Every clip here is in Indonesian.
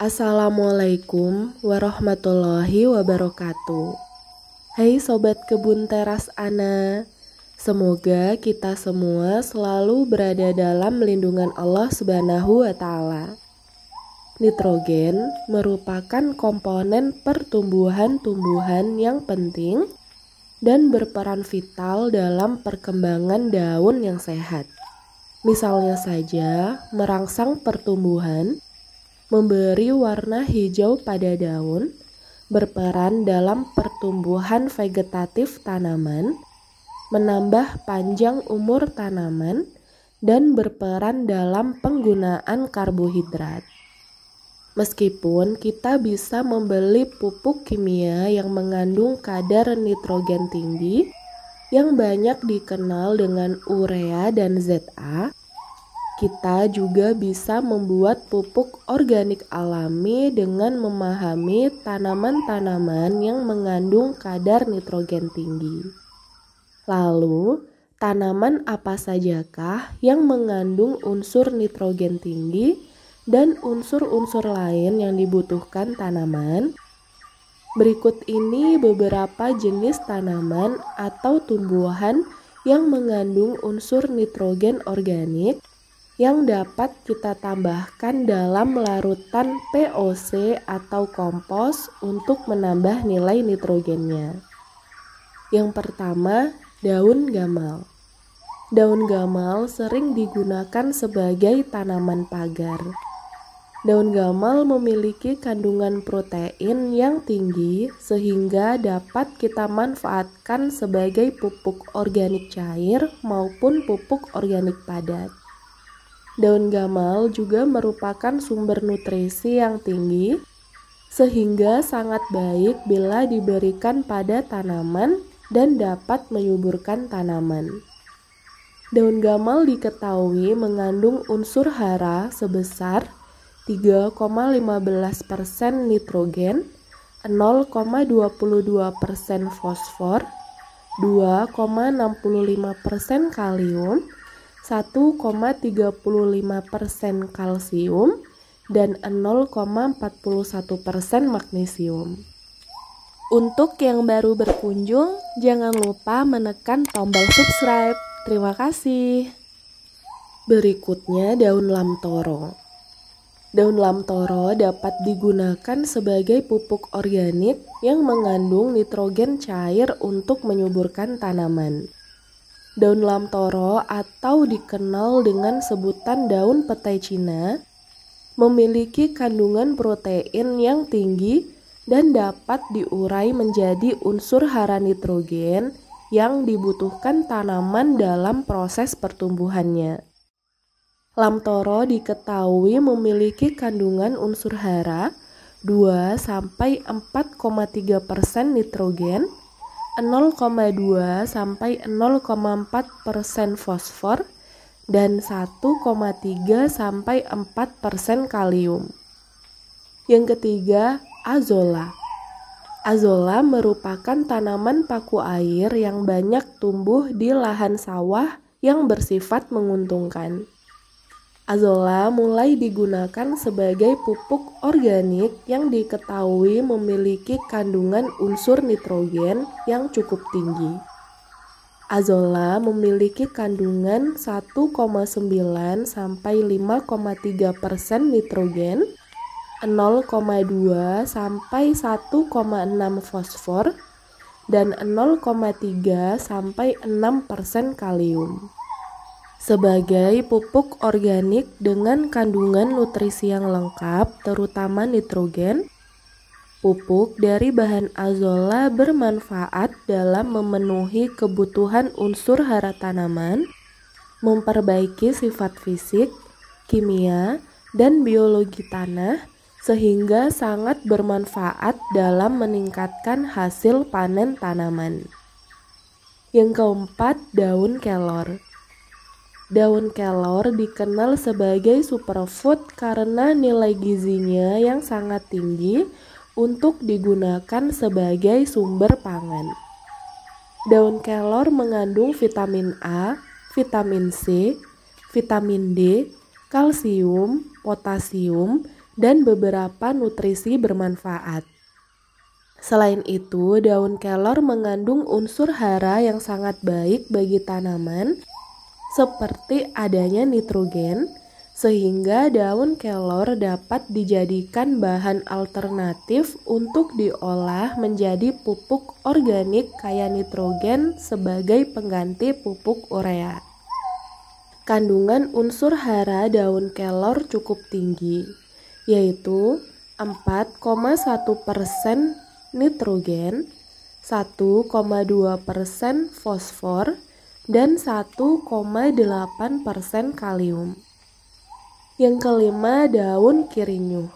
Assalamualaikum warahmatullahi wabarakatuh. Hai sobat kebun teras Ana. Semoga kita semua selalu berada dalam lindungan Allah Subhanahu wa taala. Nitrogen merupakan komponen pertumbuhan tumbuhan yang penting dan berperan vital dalam perkembangan daun yang sehat. Misalnya saja, merangsang pertumbuhan memberi warna hijau pada daun, berperan dalam pertumbuhan vegetatif tanaman, menambah panjang umur tanaman, dan berperan dalam penggunaan karbohidrat. Meskipun kita bisa membeli pupuk kimia yang mengandung kadar nitrogen tinggi, yang banyak dikenal dengan urea dan ZA, kita juga bisa membuat pupuk organik alami dengan memahami tanaman-tanaman yang mengandung kadar nitrogen tinggi. Lalu, tanaman apa sajakah yang mengandung unsur nitrogen tinggi dan unsur-unsur lain yang dibutuhkan tanaman? Berikut ini beberapa jenis tanaman atau tumbuhan yang mengandung unsur nitrogen organik yang dapat kita tambahkan dalam larutan POC atau kompos untuk menambah nilai nitrogennya. Yang pertama, daun gamal. Daun gamal sering digunakan sebagai tanaman pagar. Daun gamal memiliki kandungan protein yang tinggi sehingga dapat kita manfaatkan sebagai pupuk organik cair maupun pupuk organik padat. Daun gamal juga merupakan sumber nutrisi yang tinggi, sehingga sangat baik bila diberikan pada tanaman dan dapat menyuburkan tanaman. Daun gamal diketahui mengandung unsur hara sebesar 3,15% nitrogen, 0,22% fosfor, 2,65% kalium, 1,35% kalsium dan 0,41% magnesium. Untuk yang baru berkunjung, jangan lupa menekan tombol subscribe. Terima kasih. Berikutnya daun lamtoro. Daun lamtoro dapat digunakan sebagai pupuk organik yang mengandung nitrogen cair untuk menyuburkan tanaman. Daun lamtoro atau dikenal dengan sebutan daun petai Cina memiliki kandungan protein yang tinggi dan dapat diurai menjadi unsur hara nitrogen yang dibutuhkan tanaman dalam proses pertumbuhannya. Lamtoro diketahui memiliki kandungan unsur hara 2 4,3% nitrogen 0,2 sampai 0,4 persen fosfor dan 1,3 sampai 4 persen kalium. Yang ketiga, azola. Azolla merupakan tanaman paku air yang banyak tumbuh di lahan sawah yang bersifat menguntungkan. Azola mulai digunakan sebagai pupuk organik yang diketahui memiliki kandungan unsur nitrogen yang cukup tinggi. Azola memiliki kandungan 1,9 sampai 5,3 persen nitrogen, 0,2 sampai 1,6 fosfor, dan 0,3 sampai 6 persen kalium sebagai pupuk organik dengan kandungan nutrisi yang lengkap, terutama nitrogen. Pupuk dari bahan azola bermanfaat dalam memenuhi kebutuhan unsur hara tanaman, memperbaiki sifat fisik, kimia, dan biologi tanah, sehingga sangat bermanfaat dalam meningkatkan hasil panen tanaman. Yang keempat, daun kelor. Daun kelor dikenal sebagai superfood karena nilai gizinya yang sangat tinggi untuk digunakan sebagai sumber pangan. Daun kelor mengandung vitamin A, vitamin C, vitamin D, kalsium, potasium, dan beberapa nutrisi bermanfaat. Selain itu, daun kelor mengandung unsur hara yang sangat baik bagi tanaman seperti adanya nitrogen, sehingga daun kelor dapat dijadikan bahan alternatif untuk diolah menjadi pupuk organik kaya nitrogen sebagai pengganti pupuk urea. Kandungan unsur hara daun kelor cukup tinggi, yaitu 4,1% nitrogen, 1,2% fosfor, dan 1,8% kalium. Yang kelima, daun kirinyuh.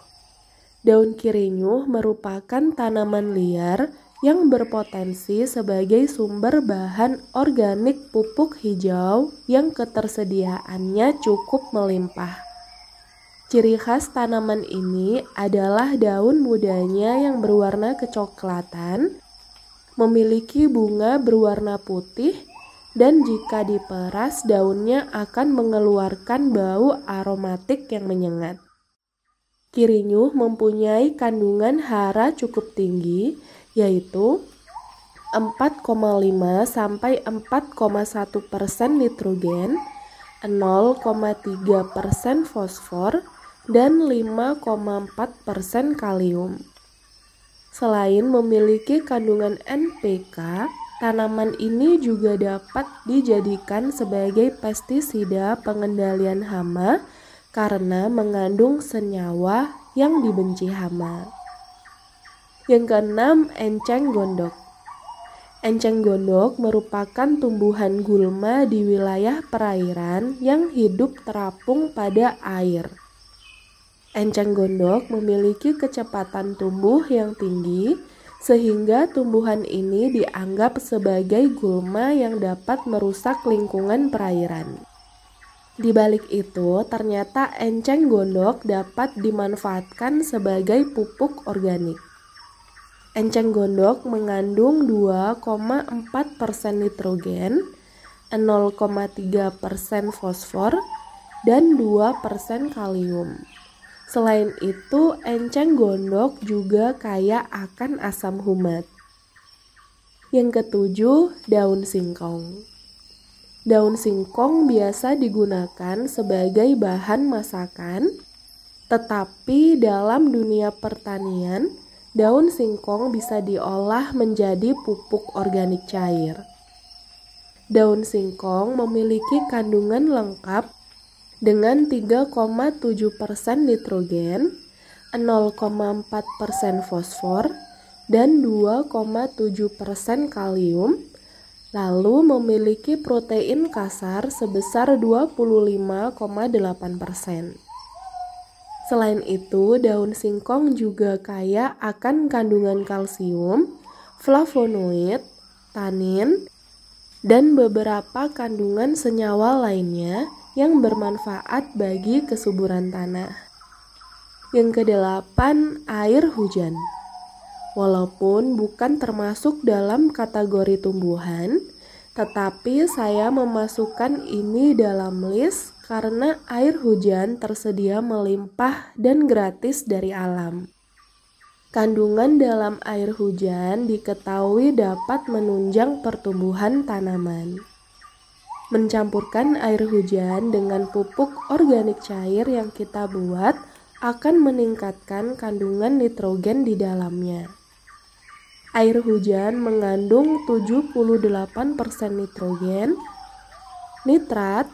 Daun kirinyuh merupakan tanaman liar yang berpotensi sebagai sumber bahan organik pupuk hijau yang ketersediaannya cukup melimpah. Ciri khas tanaman ini adalah daun mudanya yang berwarna kecoklatan, memiliki bunga berwarna putih dan jika diperas daunnya akan mengeluarkan bau aromatik yang menyengat. Kirinyuh mempunyai kandungan hara cukup tinggi yaitu 4,5 sampai 4,1 persen nitrogen, 0,3 persen fosfor, dan 5,4 persen kalium. Selain memiliki kandungan NPK, Tanaman ini juga dapat dijadikan sebagai pestisida pengendalian hama karena mengandung senyawa yang dibenci hama. Yang keenam, enceng gondok. Enceng gondok merupakan tumbuhan gulma di wilayah perairan yang hidup terapung pada air. Enceng gondok memiliki kecepatan tumbuh yang tinggi, sehingga tumbuhan ini dianggap sebagai gulma yang dapat merusak lingkungan perairan. Di balik itu, ternyata enceng gondok dapat dimanfaatkan sebagai pupuk organik. Enceng gondok mengandung 2,4% nitrogen, 0,3% fosfor, dan 2% kalium. Selain itu, enceng gondok juga kaya akan asam humat. Yang ketujuh, daun singkong. Daun singkong biasa digunakan sebagai bahan masakan, tetapi dalam dunia pertanian, daun singkong bisa diolah menjadi pupuk organik cair. Daun singkong memiliki kandungan lengkap dengan 3,7% nitrogen, 0,4% fosfor, dan 2,7% kalium, lalu memiliki protein kasar sebesar 25,8%. Selain itu, daun singkong juga kaya akan kandungan kalsium, flavonoid, tanin, dan beberapa kandungan senyawa lainnya yang bermanfaat bagi kesuburan tanah. Yang kedelapan, air hujan. Walaupun bukan termasuk dalam kategori tumbuhan, tetapi saya memasukkan ini dalam list karena air hujan tersedia melimpah dan gratis dari alam. Kandungan dalam air hujan diketahui dapat menunjang pertumbuhan tanaman. Mencampurkan air hujan dengan pupuk organik cair yang kita buat akan meningkatkan kandungan nitrogen di dalamnya. Air hujan mengandung 78% nitrogen, nitrat,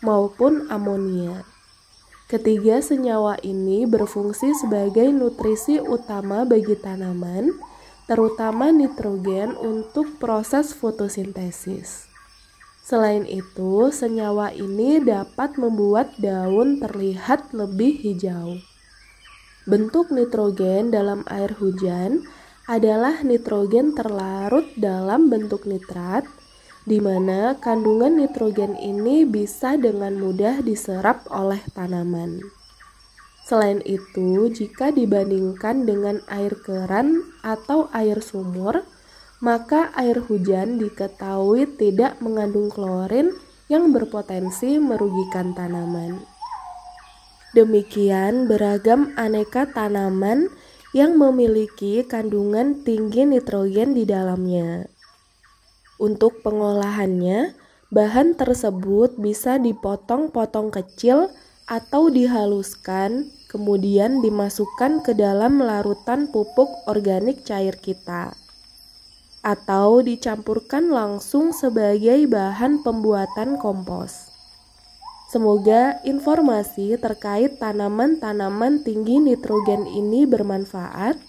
maupun amonia. Ketiga senyawa ini berfungsi sebagai nutrisi utama bagi tanaman, terutama nitrogen untuk proses fotosintesis. Selain itu, senyawa ini dapat membuat daun terlihat lebih hijau. Bentuk nitrogen dalam air hujan adalah nitrogen terlarut dalam bentuk nitrat, di mana kandungan nitrogen ini bisa dengan mudah diserap oleh tanaman. Selain itu, jika dibandingkan dengan air keran atau air sumur, maka air hujan diketahui tidak mengandung klorin yang berpotensi merugikan tanaman. Demikian beragam aneka tanaman yang memiliki kandungan tinggi nitrogen di dalamnya. Untuk pengolahannya, bahan tersebut bisa dipotong-potong kecil atau dihaluskan, kemudian dimasukkan ke dalam larutan pupuk organik cair kita atau dicampurkan langsung sebagai bahan pembuatan kompos. Semoga informasi terkait tanaman-tanaman tinggi nitrogen ini bermanfaat.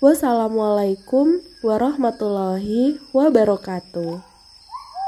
Wassalamualaikum warahmatullahi wabarakatuh.